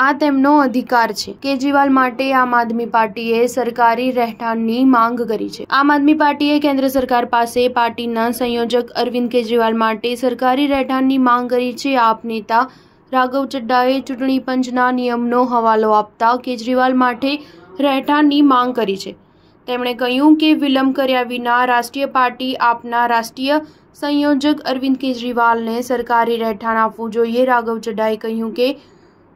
આ તેમનો અધિકાર છે કેજરીવાલ માટે આમ આદમી પાર્ટીએ સરકારી રહેઠાણની માંગ કરી છે આમ આદમી પાર્ટીએ કેન્દ્ર સરકાર પાસે પાર્ટીના સંયોજક અરવિંદ કેજરીવાલ માટે સરકારી રહેઠાણની માંગ કરી છે આપ નેતા રાઘવ ચડ્ડાએ ચૂંટણી પંચના નિયમનો હવાલો આપતા કેજરીવાલ માટે રહેઠાણની માંગ કરી છે તેમણે કહ્યું કે વિલંબ કર્યા વિના રાષ્ટ્રીય પાર્ટી આપના રાષ્ટ્રીય સંયોજક અરવિંદ કેજરીવાલને સરકારી રહેઠાણ આપવું જોઈએ રાઘવ ચડ્ડાએ કહ્યું કે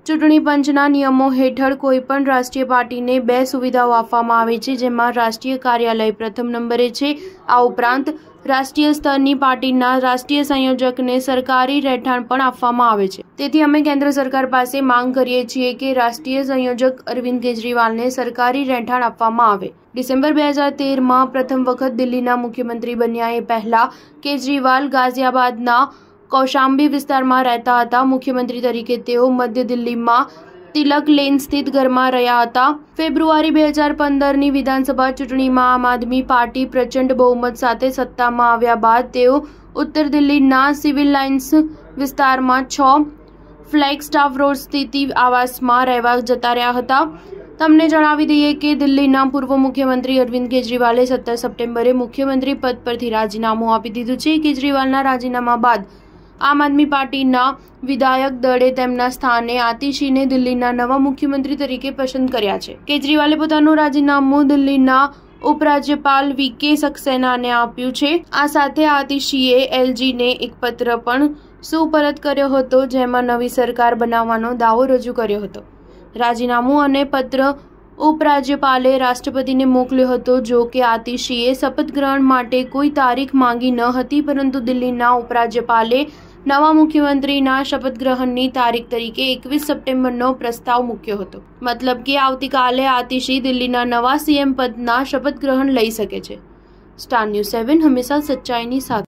ચૂંટણી પંચના નિયમો હેઠળ કોઈપણ રાષ્ટ્રીય પાર્ટીને બે સુવિધાઓ આપવામાં આવે છે જેમાં રાષ્ટ્રીય કાર્યાલય પ્રથમ નંબરે છે આ ઉપરાંત રાષ્ટ્રીય સ્તરની પાર્ટીના રાષ્ટ્રીય સંયોજકને સરકારી રહેઠાણ પણ આપવામાં આવે છે તેથી અમે કેન્દ્ર સરકાર પાસે માંગ કરીએ છીએ કે રાષ્ટ્રીય સંયોજક અરવિંદ કેજરીવાલને સરકારી રહેઠાણ આપવામાં આવે ડિસેમ્બર બે હજાર તેરમાં પ્રથમ વખત દિલ્હીના મુખ્યમંત્રી બન્યા એ પહેલા કેજરીવાલ ગાઝિયાબાદના કૌશાંબી વિસ્તારમાં રહેતા હતા મુખ્યમંત્રી તરીકે તેઓ મધ્ય દિલ્હીમાં તિલક લેન સ્થિત ઘરમાં રહ્યા હતા ફેબ્રુઆરી બે હજાર પંદરની વિધાનસભા ચૂંટણીમાં આમ આદમી પાર્ટી પ્રચંડ બહુમત સાથે સત્તામાં આવ્યા બાદ તેઓ ઉત્તર દિલ્હીના સિવિલ લાઇન્સ વિસ્તારમાં છ ફ્લેગ સ્ટાફ રોડ સ્થિત આવાસમાં રહેવા જતા રહ્યા હતા તમને જણાવી દઈએ કે દિલ્હીના પૂર્વ મુખ્યમંત્રી અરવિંદ કેજરીવાલે સત્તર સપ્ટેમ્બરે મુખ્યમંત્રી પદ પરથી રાજીનામું આપી દીધું છે કેજરીવાલના રાજીનામા બાદ આમ આદમી પાર્ટીના વિધાયક દળે તેમના સ્થાને આતિશીને દિલ્હીના નવા મુખ્યમંત્રી તરીકે પસંદ કર્યા છે કેજરીવાલે પોતાનું રાજીનામું દિલ્હીના ઉપરાજ્યપાલ વી કે સક્સેનાને આપ્યું છે આ સાથે આતિશીએ એલજીને એક પત્ર પણ સુપરત કર્યો હતો જેમાં નવી સરકાર બનાવવાનો દાવો રજૂ કર્યો હતો રાજીનામું અને પત્ર ઉપરાજ્યપાલે રાષ્ટ્રપતિને મોકલ્યો હતો જો કે આતિશીએ શપથ ગ્રહણ માટે કોઈ તારીખ માંગી ન હતી પરંતુ દિલ્હીના ઉપરાજ્યપાલે નવા મુખ્યમંત્રીના શપથ ગ્રહણની તારીખ તરીકે એકવીસ સપ્ટેમ્બરનો પ્રસ્તાવ મૂક્યો હતો મતલબ કે આવતીકાલે આતિશી દિલ્હીના નવા સીએમ પદના શપથ ગ્રહણ લઈ શકે છે સ્ટાર ન્યૂઝ સેવન હંમેશા સચ્ચાઈની સાથે